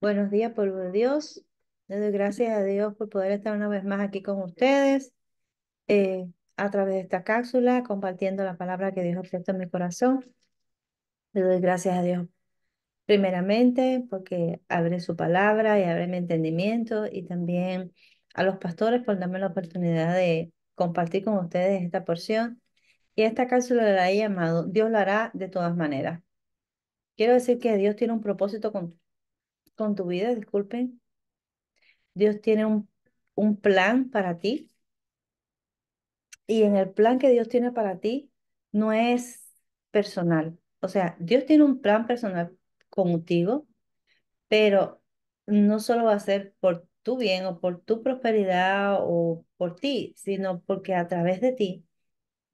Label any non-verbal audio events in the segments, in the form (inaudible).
Buenos días, por Dios. Le doy gracias a Dios por poder estar una vez más aquí con ustedes eh, a través de esta cápsula, compartiendo la palabra que Dios ha puesto en mi corazón. Le doy gracias a Dios primeramente porque abre su palabra y abre mi entendimiento y también a los pastores por darme la oportunidad de compartir con ustedes esta porción. Y esta cápsula la he llamado Dios lo hará de todas maneras. Quiero decir que Dios tiene un propósito con con tu vida, disculpen. Dios tiene un, plan para ti. Y en el plan que Dios tiene para ti no es personal. O sea, Dios tiene un plan personal contigo, pero no solo va a ser por tu bien o por tu prosperidad o por ti, sino porque a través de ti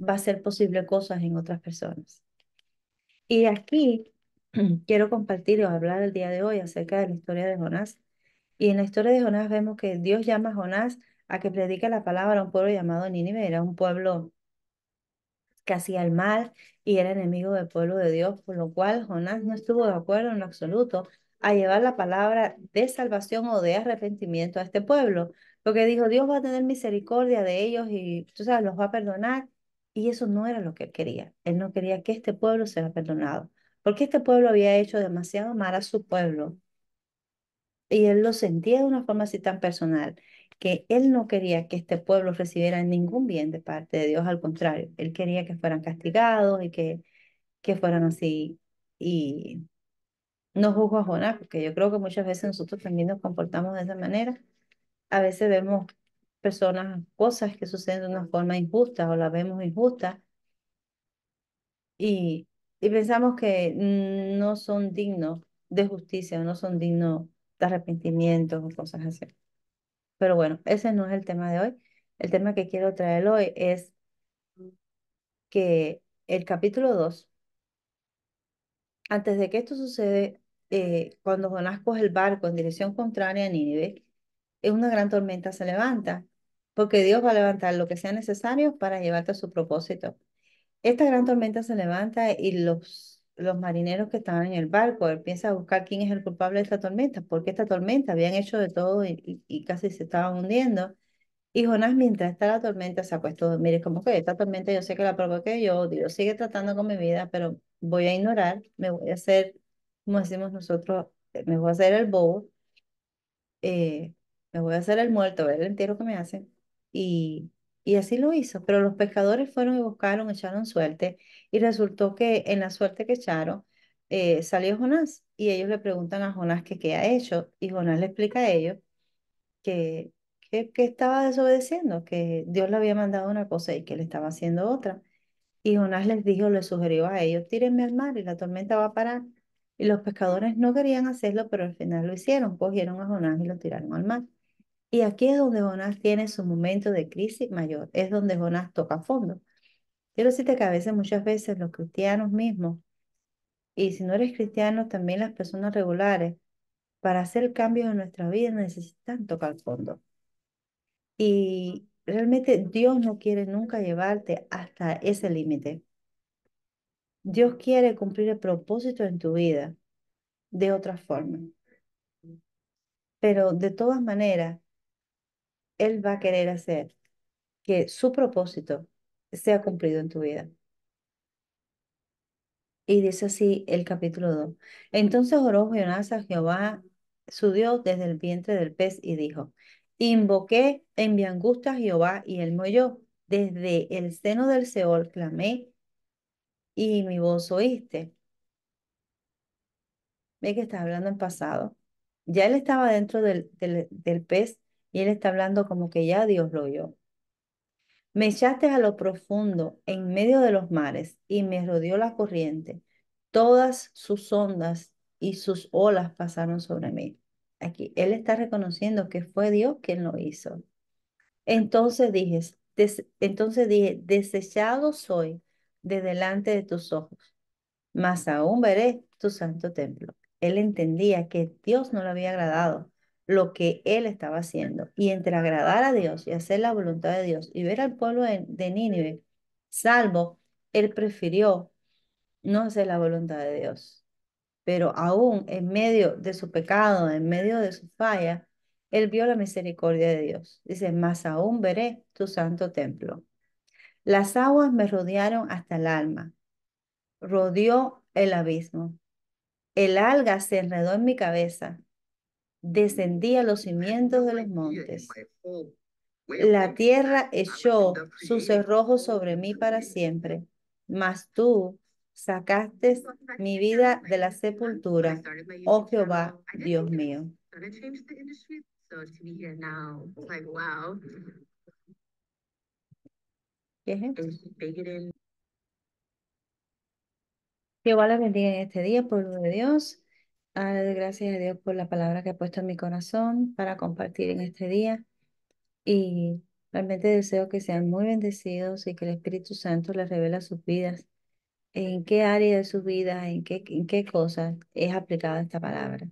va a ser posible cosas en otras personas. Y aquí (clears throat) quiero compartir y hablar el día de hoy acerca de la historia de Jonás. Y en la historia de Jonás vemos que Dios llama a Jonás a que predique la palabra a un pueblo llamado Nínive. Era un pueblo que hacía el mal y era enemigo del pueblo de Dios, por lo cual Jonás no estuvo de acuerdo en absoluto a llevar la palabra de salvación o de arrepentimiento a este pueblo, porque dijo, Dios va a tener misericordia de ellos y tú sabes, los va a perdonar. Y eso no era lo que él quería. Él no quería que este pueblo sea perdonado porque este pueblo había hecho demasiado mal a su pueblo. Y él lo sentía de una forma así tan personal, que él no quería que este pueblo recibiera ningún bien de parte de Dios, al contrario, él quería que fueran castigados y que, que fueran así. Y no juzgo a Jonás, porque yo creo que muchas veces nosotros también nos comportamos de esa manera. A veces vemos personas, cosas que suceden de una forma injusta o las vemos injustas y y pensamos que mm, no son dignos de justicia, no son dignos de arrepentimiento o cosas así. Pero bueno, ese no es el tema de hoy. El tema que quiero traer hoy es que el capítulo 2, antes de que esto sucede, eh, cuando Jonás coge el barco en dirección contraria a Nínive, una gran tormenta se levanta, porque Dios va a levantar lo que sea necesario para llevarte a su propósito. Esta gran tormenta se levanta y los, los marineros que estaban en el barco empiezan a buscar quién es el culpable de esta tormenta, porque esta tormenta habían hecho de todo y, casi se estaban hundiendo. Y Jonás, mientras está la tormenta, se ha puesto Mire, como que esta tormenta yo sé que la provoqué yo, Dios sigue tratando con mi vida, pero voy a ignorar, me voy a hacer, como decimos nosotros, eh, me voy a hacer el bobo, eh, me voy a hacer el muerto, ver el entero que me hacen. Y y así lo hizo, pero los pescadores fueron y buscaron, echaron suerte, y resultó que en la suerte que echaron eh, salió Jonás, y ellos le preguntan a Jonás que qué ha hecho, y Jonás le explica a ellos que, que, estaba desobedeciendo, que Dios le había mandado una cosa y que le estaba haciendo otra. Y Jonás les dijo, le sugirió a ellos, tírenme al mar y la tormenta va a parar. Y los pescadores no querían hacerlo, pero al final lo hicieron, cogieron a Jonás y lo tiraron al mar. Y aquí es donde Jonás tiene su momento de crisis mayor, es donde Jonás toca fondo. Quiero decirte que a veces, muchas veces, los cristianos mismos, y si no eres cristiano, también las personas regulares, para hacer cambios en nuestra vida necesitan tocar fondo. Y realmente Dios no quiere nunca llevarte hasta ese límite. Dios quiere cumplir el propósito en tu vida de otra forma. Pero de todas maneras, él va a querer hacer que su propósito sea cumplido en tu vida. Y dice así el capítulo 2. Entonces oró Jonás a Jehová, su Dios, desde el vientre del pez y dijo, invoqué en mi angustia a Jehová y él me oyó. Desde el seno del Seol clamé y mi voz oíste. Ve que está hablando en pasado. Ya él estaba dentro del, del pez y él está hablando como que ya Dios lo oyó. Me echaste a lo profundo, en medio de los mares, y me rodeó la corriente. Todas sus ondas y sus olas pasaron sobre mí. Aquí él está reconociendo que fue Dios quien lo hizo. Entonces dije, entonces dije, desechado soy de delante de tus ojos, mas aún veré tu santo templo. Él entendía que Dios no lo había agradado lo que él estaba haciendo. Y entre agradar a Dios y hacer la voluntad de Dios y ver al pueblo de, Nínive salvo, él prefirió no hacer la voluntad de Dios. Pero aún en medio de su pecado, en medio de su falla, él vio la misericordia de Dios. Dice, más aún veré tu santo templo. Las aguas me rodearon hasta el alma. Rodeó el abismo. El alga se enredó en mi cabeza descendí a los cimientos de los montes. La tierra echó sus cerrojos sobre mí para siempre, mas tú sacaste mi vida de la este sepultura, oh este Jehová, Dios mío. Jehová la bendiga en este día, pueblo de Dios. Ah, gracias a Dios por la palabra que ha puesto en mi corazón para compartir en este día. Y realmente deseo que sean muy bendecidos y que el Espíritu Santo les revela sus vidas, en qué área de su vida, en qué, en qué cosas es aplicada esta palabra.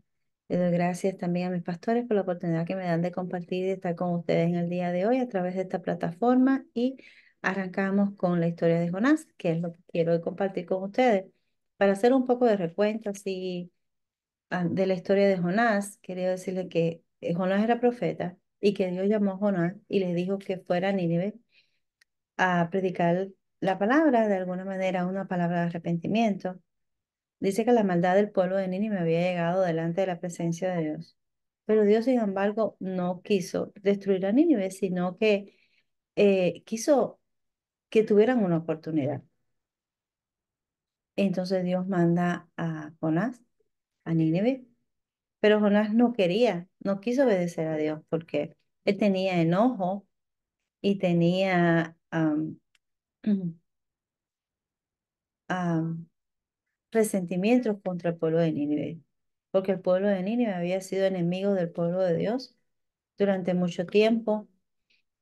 Le doy gracias también a mis pastores por la oportunidad que me dan de compartir y estar con ustedes en el día de hoy a través de esta plataforma. Y arrancamos con la historia de Jonás, que es lo que quiero compartir con ustedes, para hacer un poco de recuento así Ah, de la historia de Jonás, quería decirle que eh, Jonás era profeta y que Dios llamó a Jonás y le dijo que fuera a Nínive a predicar la palabra, de alguna manera, una palabra de arrepentimiento. Dice que la maldad del pueblo de Nínive había llegado delante de la presencia de Dios. Pero Dios, sin embargo, no quiso destruir a Nínive, sino que eh, quiso que tuvieran una oportunidad. Entonces Dios manda a Jonás a Nínive. Pero Jonás no quería, no quiso obedecer a Dios porque él tenía enojo y tenía (clears throat) resentimientos contra el pueblo de Nínive, porque el pueblo de Nínive había sido enemigo del pueblo de Dios durante mucho tiempo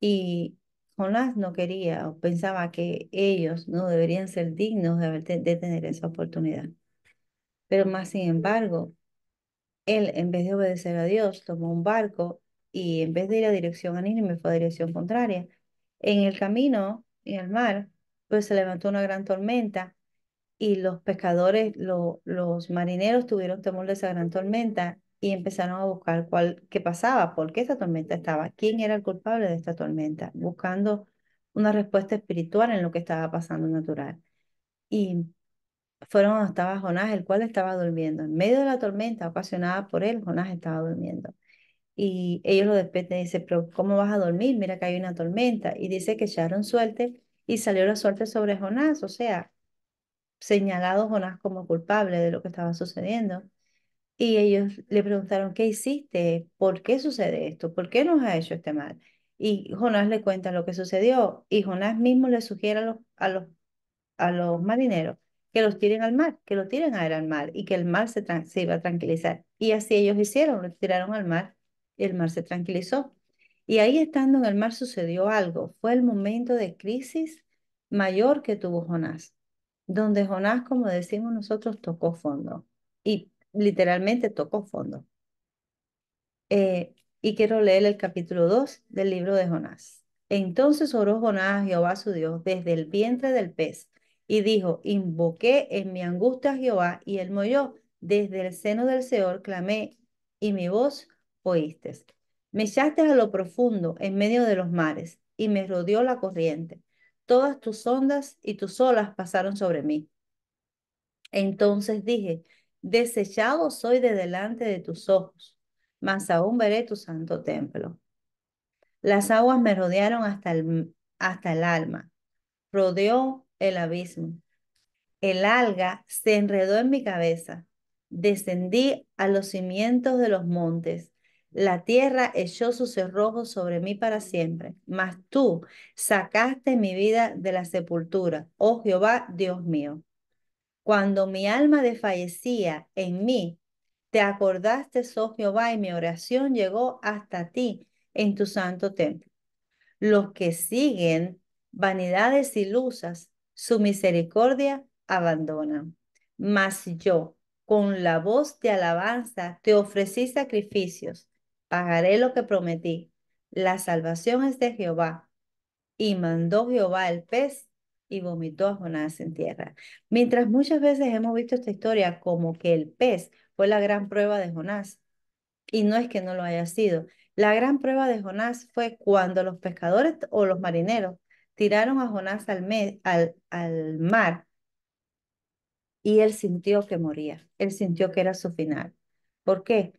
y Jonás no quería o pensaba que ellos no deberían ser dignos de tener esa oportunidad. Pero más sin embargo, él en vez de obedecer a Dios, tomó un barco y en vez de ir a dirección a fue a dirección contraria. En el camino, en el mar, pues se levantó una gran tormenta y los pescadores, los marineros tuvieron temor de esa gran tormenta y empezaron a buscar cuál, qué pasaba, por qué esa tormenta estaba, quién era el culpable de esta tormenta, buscando una respuesta espiritual en lo que estaba pasando natural. Y fueron donde estaba Jonás, el cual estaba durmiendo. En medio de la tormenta ocasionada por él, Jonás estaba durmiendo. Y ellos lo despiertan y dicen, pero ¿cómo vas a dormir? Mira que hay una tormenta. Y dice que echaron suerte y salió la suerte sobre Jonás, o sea, señalado Jonás como culpable de lo que estaba sucediendo. Y ellos le preguntaron, ¿qué hiciste? ¿Por qué sucede esto? ¿Por qué nos ha hecho este mal? Y Jonás le cuenta lo que sucedió y Jonás mismo le sugiere los, a los, a los marineros que los tiren al mar, que los tiren a él al mar y que el mar se, iba a tranquilizar. Y así ellos hicieron, los tiraron al mar, y el mar se tranquilizó. Y ahí estando en el mar sucedió algo, fue el momento de crisis mayor que tuvo Jonás, donde Jonás, como decimos nosotros, tocó fondo y literalmente tocó fondo. Eh, y quiero leer el capítulo 2 del libro de Jonás. Entonces oró Jonás a Jehová su Dios desde el vientre del pez y dijo, invoqué en mi angustia a Jehová y él me Desde el seno del Señor clamé y mi voz oíste. Me echaste a lo profundo en medio de los mares y me rodeó la corriente. Todas tus ondas y tus olas pasaron sobre mí. Entonces dije, desechado soy de delante de tus ojos, mas aún veré tu santo templo. Las aguas me rodearon hasta el, hasta el alma. Rodeó el abismo. El alga se enredó en mi cabeza. Descendí a los cimientos de los montes. La tierra echó sus cerrojos sobre mí para siempre. Mas tú sacaste mi vida de la sepultura, oh Jehová, Dios mío. Cuando mi alma desfallecía en mí, te acordaste, oh Jehová, y mi oración llegó hasta ti en tu santo templo. Los que siguen vanidades ilusas su misericordia abandona. Mas yo, con la voz de alabanza, te ofrecí sacrificios, pagaré lo que prometí. La salvación es de Jehová. Y mandó Jehová el pez y vomitó a Jonás en tierra. Mientras muchas veces hemos visto esta historia como que el pez fue la gran prueba de Jonás, y no es que no lo haya sido. La gran prueba de Jonás fue cuando los pescadores o los marineros tiraron a Jonás al, mar y él sintió que moría, él sintió que era su final. ¿Por qué?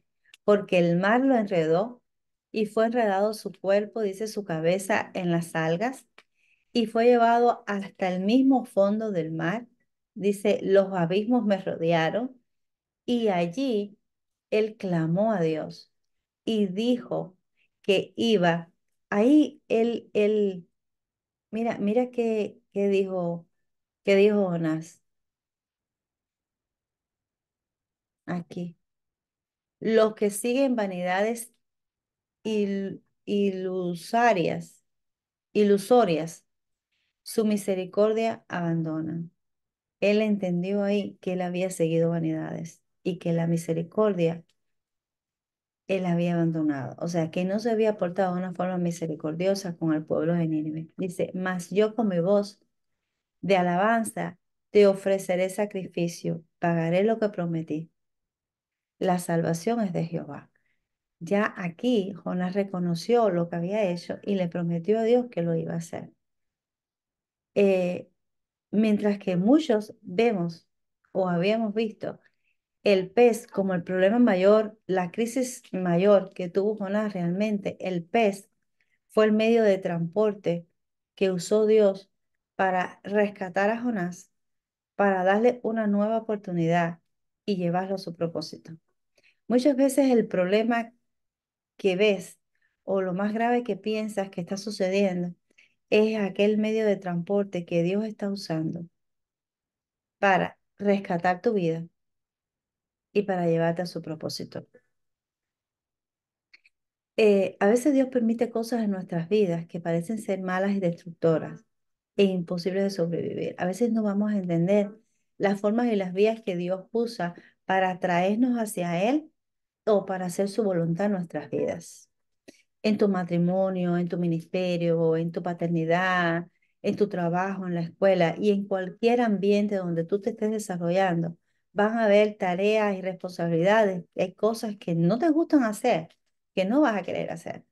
Porque el mar lo enredó y fue enredado su cuerpo, dice su cabeza, en las algas y fue llevado hasta el mismo fondo del mar. Dice, los abismos me rodearon y allí él clamó a Dios y dijo que iba. Ahí él, él Mira, mira qué, qué dijo, qué dijo Jonás aquí. Los que siguen vanidades ilusarias, ilusorias, su misericordia abandonan. Él entendió ahí que él había seguido vanidades y que la misericordia él había abandonado, o sea, que no se había portado de una forma misericordiosa con el pueblo de Nínive. Dice, mas yo con mi voz de alabanza te ofreceré sacrificio, pagaré lo que prometí. La salvación es de Jehová. Ya aquí Jonás reconoció lo que había hecho y le prometió a Dios que lo iba a hacer. Eh, mientras que muchos vemos o habíamos visto el pez como el problema mayor, la crisis mayor que tuvo Jonás realmente, el pez fue el medio de transporte que usó Dios para rescatar a Jonás, para darle una nueva oportunidad y llevarlo a su propósito. Muchas veces el problema que ves o lo más grave que piensas que está sucediendo es aquel medio de transporte que Dios está usando para rescatar tu vida, y para llevarte a su propósito. Eh, a veces Dios permite cosas en nuestras vidas que parecen ser malas y destructoras e imposibles de sobrevivir. A veces no vamos a entender las formas y las vías que Dios usa para traernos hacia Él o para hacer su voluntad en nuestras vidas. En tu matrimonio, en tu ministerio, en tu paternidad, en tu trabajo, en la escuela y en cualquier ambiente donde tú te estés desarrollando, van a haber tareas y responsabilidades, hay cosas que no te gustan hacer, que no vas a querer hacer.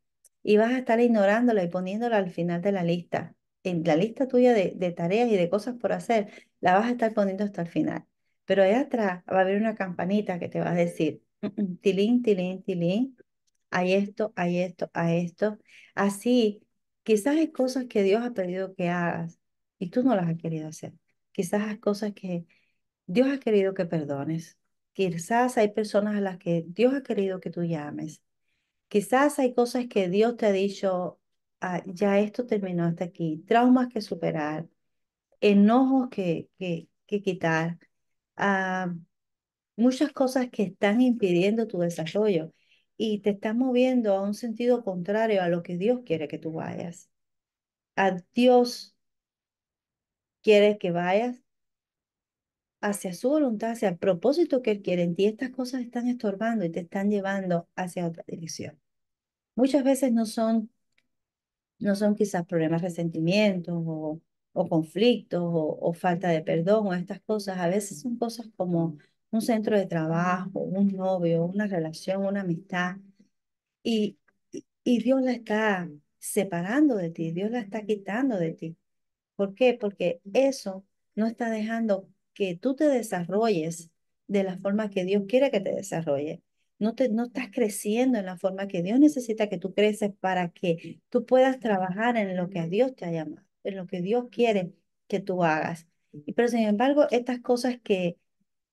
Y vas a estar ignorándola y poniéndola al final de la lista. En la lista tuya de, tareas y de cosas por hacer, la vas a estar poniendo hasta el final. Pero allá atrás va a haber una campanita que te va a decir, mm, mm, tilín, tilín, tilín, hay esto, hay esto, hay esto. Así, quizás hay cosas que Dios ha pedido que hagas y tú no las has querido hacer. Quizás hay cosas que, Dios ha querido que perdones. Quizás hay personas a las que Dios ha querido que tú llames. Quizás hay cosas que Dios te ha dicho, ah, ya esto terminó hasta aquí, traumas que superar, enojos que, que, quitar, ah, muchas cosas que están impidiendo tu desarrollo y te están moviendo a un sentido contrario a lo que Dios quiere que tú vayas. A Dios quiere que vayas hacia su voluntad, hacia el propósito que Él quiere en ti, estas cosas están estorbando y te están llevando hacia otra dirección. Muchas veces no son, no son quizás problemas, resentimientos o, o conflictos o, o falta de perdón o estas cosas. A veces son cosas como un centro de trabajo, un novio, una relación, una amistad. Y, y Dios la está separando de ti, Dios la está quitando de ti. ¿Por qué? Porque eso no está dejando que tú te desarrolles de la forma que Dios quiere que te desarrolle. No, te, no estás creciendo en la forma que Dios necesita que tú creces para que tú puedas trabajar en lo que a Dios te ha llamado, en lo que Dios quiere que tú hagas. Pero sin embargo, estas cosas que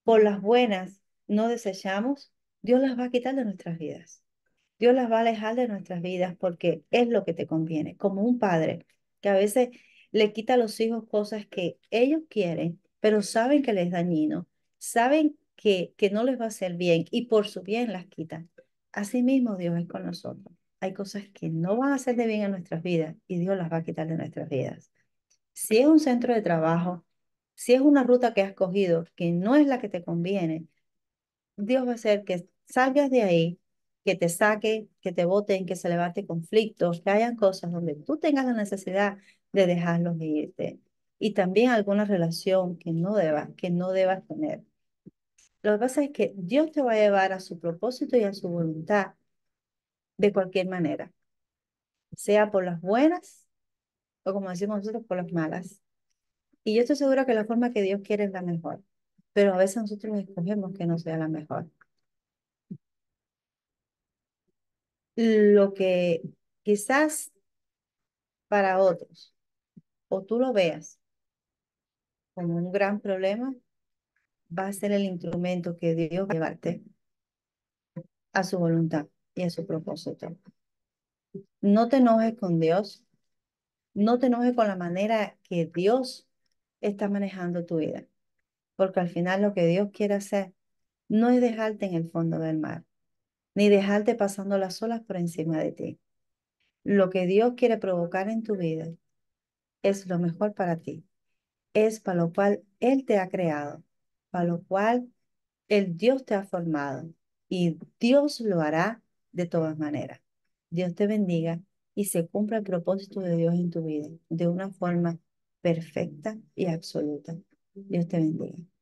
por las buenas no desechamos, Dios las va a quitar de nuestras vidas. Dios las va a alejar de nuestras vidas porque es lo que te conviene, como un padre que a veces le quita a los hijos cosas que ellos quieren pero saben que les dañino, saben que, que no les va a hacer bien y por su bien las quitan. Así mismo Dios es con nosotros. Hay cosas que no van a hacer de bien a nuestras vidas y Dios las va a quitar de nuestras vidas. Si es un centro de trabajo, si es una ruta que has cogido que no es la que te conviene, Dios va a hacer que salgas de ahí, que te saque, que te voten, que se levante conflictos, que hayan cosas donde tú tengas la necesidad de dejarlos de irte y también alguna relación que no debas, que no debas tener. Lo que pasa es que Dios te va a llevar a su propósito y a su voluntad de cualquier manera, sea por las buenas o como decimos nosotros, por las malas. Y yo estoy segura que la forma que Dios quiere es la mejor, pero a veces nosotros escogemos que no sea la mejor. Lo que quizás para otros, o tú lo veas como un gran problema, va a ser el instrumento que Dios va a llevarte a su voluntad y a su propósito. No te enojes con Dios, no te enojes con la manera que Dios está manejando tu vida, porque al final lo que Dios quiere hacer no es dejarte en el fondo del mar, ni dejarte pasando las olas por encima de ti. Lo que Dios quiere provocar en tu vida es lo mejor para ti, es para lo cual Él te ha creado, para lo cual el Dios te ha formado y Dios lo hará de todas maneras. Dios te bendiga y se cumpla el propósito de Dios en tu vida de una forma perfecta y absoluta. Dios te bendiga.